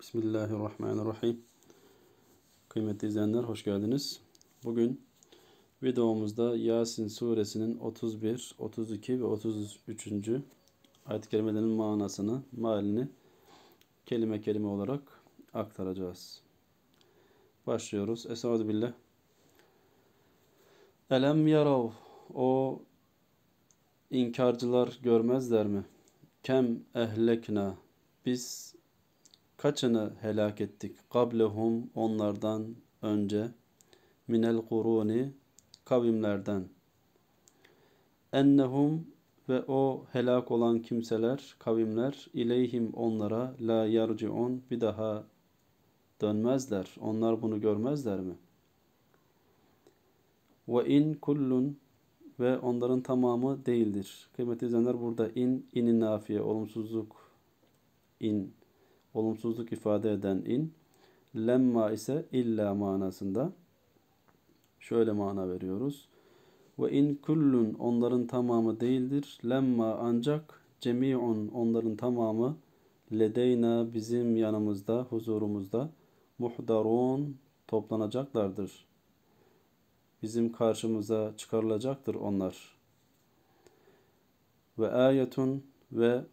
Bismillahirrahmanirrahim. Kıymetli izleyenler hoş geldiniz. Bugün videomuzda Yasin suresinin 31, 32 ve 33. ayet kelimelerinin manasını, malini kelime kelime olarak aktaracağız. Başlıyoruz. Esadu billah. Elem yarav o inkarcılar görmezler mi? Kem ehlekna biz kaçını helak ettik? Kablehum onlardan önce minel kuruni kavimlerden. Ennehum ve o helak olan kimseler, kavimler ileyhim onlara la yarciun bir daha dönmezler. Onlar bunu görmezler mi? Ve in kullun ve onların tamamı değildir. Kıymetli izleyenler burada in, inin nafiye, olumsuzluk, in olumsuzluk ifade eden in. Lemma ise illa manasında. Şöyle mana veriyoruz. Ve in kullun onların tamamı değildir. Lemma ancak cemi'un onların tamamı ledeyna bizim yanımızda, huzurumuzda muhdarun toplanacaklardır. Bizim karşımıza çıkarılacaktır onlar. Ve ayetun ve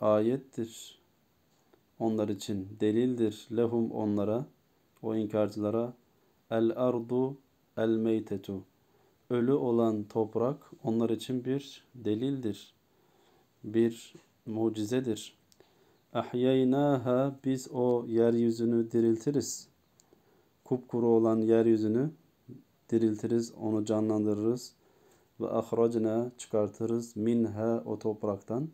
ayettir onlar için delildir. Lehum onlara, o inkarcılara el ardu el meytetu. Ölü olan toprak onlar için bir delildir. Bir mucizedir. Ahyaynaha biz o yeryüzünü diriltiriz. Kupkuru olan yeryüzünü diriltiriz, onu canlandırırız. Ve ahracına çıkartırız minha o topraktan.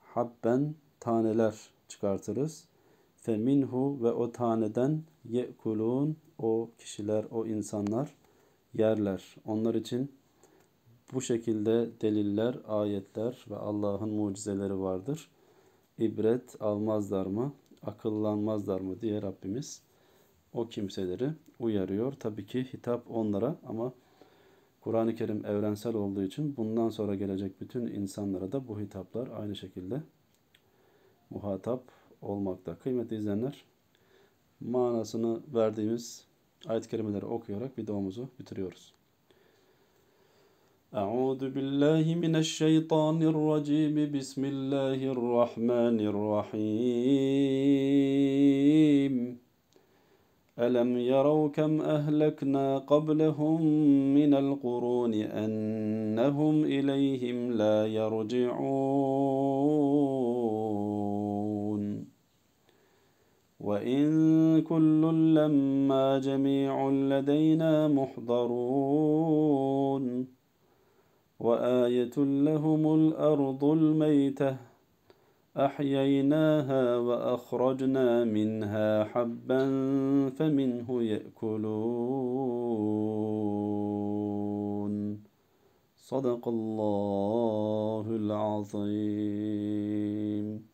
Habben taneler çıkartırız. Feminhu ve o taneden yekulun o kişiler, o insanlar yerler. Onlar için bu şekilde deliller, ayetler ve Allah'ın mucizeleri vardır. İbret almazlar mı, akıllanmazlar mı diye Rabbimiz o kimseleri uyarıyor. Tabii ki hitap onlara ama Kur'an-ı Kerim evrensel olduğu için bundan sonra gelecek bütün insanlara da bu hitaplar aynı şekilde muhatap olmakta. Kıymetli izleyenler, manasını verdiğimiz ayet-i kerimeleri okuyarak videomuzu bitiriyoruz. أعوذ بالله من الشيطان الرجيم بسم الله الرحمن الرحيم ألم يروا كم أهلكنا قبلهم من القرون أنهم إليهم لا يرجعون كل لما جميع لدينا محضرون وآية لهم الأرض الميتة أحييناها وأخرجنا منها حبا فمنه يأكلون صدق الله العظيم